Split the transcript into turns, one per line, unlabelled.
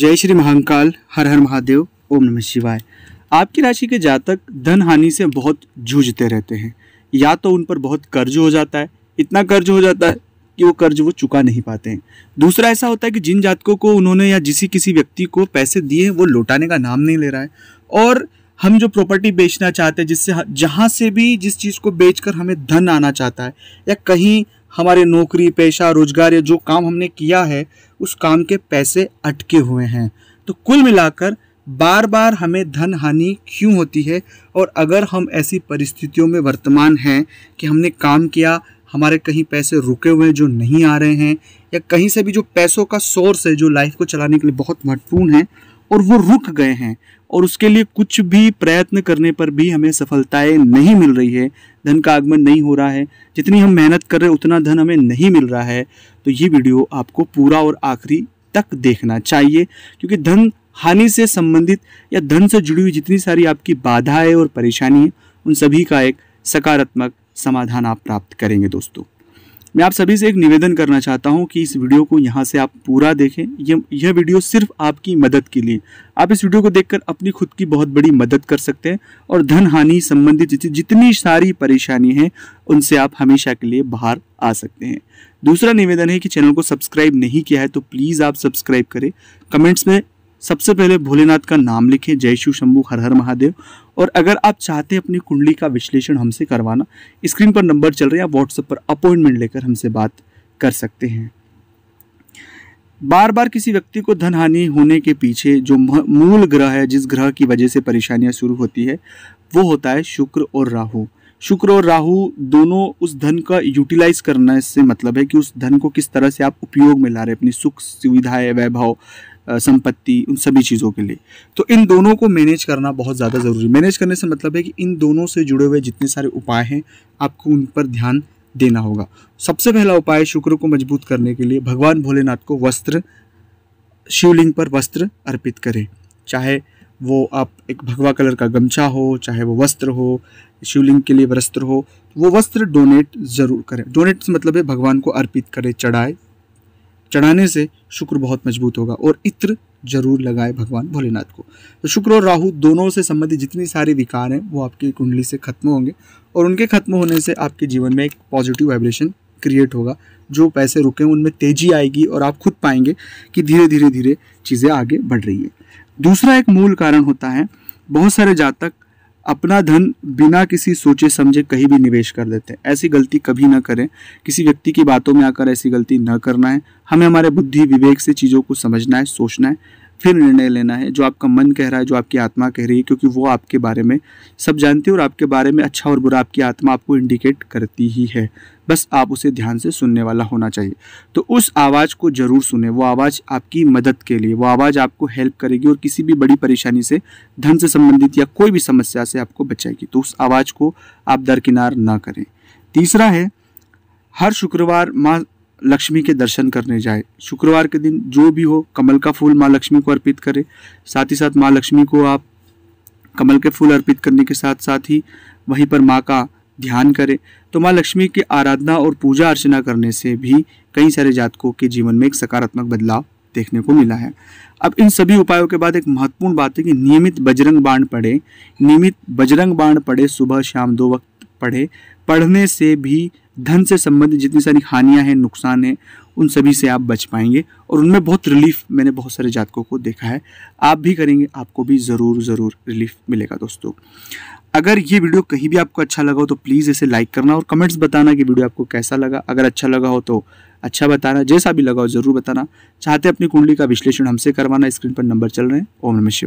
जय श्री महाकाल हर हर महादेव ओम नमः शिवाय आपकी राशि के जातक धन हानि से बहुत जूझते रहते हैं या तो उन पर बहुत कर्ज हो जाता है इतना कर्ज हो जाता है कि वो कर्ज वो चुका नहीं पाते हैं दूसरा ऐसा होता है कि जिन जातकों को उन्होंने या जिस किसी व्यक्ति को पैसे दिए हैं वो लौटाने का नाम नहीं ले रहा है और हम जो प्रॉपर्टी बेचना चाहते हैं जिससे जहाँ से भी जिस चीज़ को बेच हमें धन आना चाहता है या कहीं हमारे नौकरी पेशा रोजगार या जो काम हमने किया है उस काम के पैसे अटके हुए हैं तो कुल मिलाकर बार बार हमें धन हानि क्यों होती है और अगर हम ऐसी परिस्थितियों में वर्तमान हैं कि हमने काम किया हमारे कहीं पैसे रुके हुए जो नहीं आ रहे हैं या कहीं से भी जो पैसों का सोर्स है जो लाइफ को चलाने के लिए बहुत महत्वपूर्ण है और वो रुक गए हैं और उसके लिए कुछ भी प्रयत्न करने पर भी हमें सफलताएं नहीं मिल रही है धन का आगमन नहीं हो रहा है जितनी हम मेहनत कर रहे हैं उतना धन हमें नहीं मिल रहा है तो ये वीडियो आपको पूरा और आखिरी तक देखना चाहिए क्योंकि धन हानि से संबंधित या धन से जुड़ी हुई जितनी सारी आपकी बाधाएं और परेशानी हैं उन सभी का एक सकारात्मक समाधान आप प्राप्त करेंगे दोस्तों मैं आप सभी से एक निवेदन करना चाहता हूँ कि इस वीडियो को यहाँ से आप पूरा देखें यह यह वीडियो सिर्फ आपकी मदद के लिए आप इस वीडियो को देखकर अपनी खुद की बहुत बड़ी मदद कर सकते हैं और धन हानि संबंधित जितनी सारी परेशानी हैं उनसे आप हमेशा के लिए बाहर आ सकते हैं दूसरा निवेदन है कि चैनल को सब्सक्राइब नहीं किया है तो प्लीज़ आप सब्सक्राइब करें कमेंट्स में सबसे पहले भोलेनाथ का नाम लिखें जय शिव शंभु हर हर महादेव और अगर आप चाहते हैं अपनी कुंडली का विश्लेषण हमसे करवाना स्क्रीन पर नंबर चल रहे हैं व्हाट्सएप पर अपॉइंटमेंट लेकर हमसे बात कर सकते हैं बार बार किसी व्यक्ति को धन हानि होने के पीछे जो मूल ग्रह है जिस ग्रह की वजह से परेशानियां शुरू होती है वो होता है शुक्र और राहु शुक्र और राहु दोनों उस धन का यूटिलाइज करना इससे मतलब है कि उस धन को किस तरह से आप उपयोग में ला रहे अपनी सुख सुविधाएं वैभव संपत्ति उन सभी चीज़ों के लिए तो इन दोनों को मैनेज करना बहुत ज़्यादा ज़रूरी मैनेज करने से मतलब है कि इन दोनों से जुड़े हुए जितने सारे उपाय हैं आपको उन पर ध्यान देना होगा सबसे पहला उपाय शुक्र को मजबूत करने के लिए भगवान भोलेनाथ को वस्त्र शिवलिंग पर वस्त्र अर्पित करें चाहे वो आप एक भगवा कलर का गमछा हो चाहे वो वस्त्र हो शिवलिंग के लिए वस्त्र हो वो वस्त्र डोनेट ज़रूर करें डोनेट से मतलब है भगवान को अर्पित करें चढ़ाए चढ़ाने से शुक्र बहुत मजबूत होगा और इत्र जरूर लगाए भगवान भोलेनाथ को तो शुक्र और राहु दोनों से संबंधित जितनी सारी विकार हैं वो आपकी कुंडली से खत्म होंगे और उनके खत्म होने से आपके जीवन में एक पॉजिटिव वाइब्रेशन क्रिएट होगा जो पैसे रुके उनमें तेजी आएगी और आप खुद पाएंगे कि धीरे धीरे धीरे चीज़ें आगे बढ़ रही है दूसरा एक मूल कारण होता है बहुत सारे जातक अपना धन बिना किसी सोचे समझे कहीं भी निवेश कर देते हैं ऐसी गलती कभी ना करें किसी व्यक्ति की बातों में आकर ऐसी गलती ना करना है हमें हमारे बुद्धि विवेक से चीज़ों को समझना है सोचना है फिर निर्णय लेना है जो आपका मन कह रहा है जो आपकी आत्मा कह रही है क्योंकि वो आपके बारे में सब जानती है और आपके बारे में अच्छा और बुरा आपकी आत्मा आपको इंडिकेट करती ही है बस आप उसे ध्यान से सुनने वाला होना चाहिए तो उस आवाज़ को ज़रूर सुने वो आवाज़ आपकी मदद के लिए वो आवाज़ आपको हेल्प करेगी और किसी भी बड़ी परेशानी से धन से संबंधित या कोई भी समस्या से आपको बचाएगी तो उस आवाज़ को आप दरकिनार ना करें तीसरा है हर शुक्रवार माँ लक्ष्मी के दर्शन करने जाए शुक्रवार के दिन जो भी हो कमल का फूल माँ लक्ष्मी को अर्पित करें साथ ही साथ माँ लक्ष्मी को आप कमल के फूल अर्पित करने के साथ साथ ही वहीं पर माँ का ध्यान करें तो माँ लक्ष्मी की आराधना और पूजा अर्चना करने से भी कई सारे जातकों के जीवन में एक सकारात्मक बदलाव देखने को मिला है अब इन सभी उपायों के बाद एक महत्वपूर्ण बात है कि नियमित बजरंग बाण पड़े नियमित बजरंग बाण पड़े सुबह शाम दो वक्त पढ़े पढ़ने से भी धन से संबंधित जितनी सारी हानियाँ हैं नुकसान हैं उन सभी से आप बच पाएंगे और उनमें बहुत रिलीफ मैंने बहुत सारे जातकों को देखा है आप भी करेंगे आपको भी ज़रूर ज़रूर रिलीफ मिलेगा दोस्तों अगर ये वीडियो कहीं भी आपको अच्छा लगा हो तो प्लीज़ इसे लाइक करना और कमेंट्स बताना कि वीडियो आपको कैसा लगा अगर अच्छा लगा हो तो अच्छा बताना जैसा भी लगा हो ज़रूर बताना चाहते अपनी कुंडली का विश्लेषण हमसे करवाना स्क्रीन पर नंबर चल रहे हैं ओम नमेश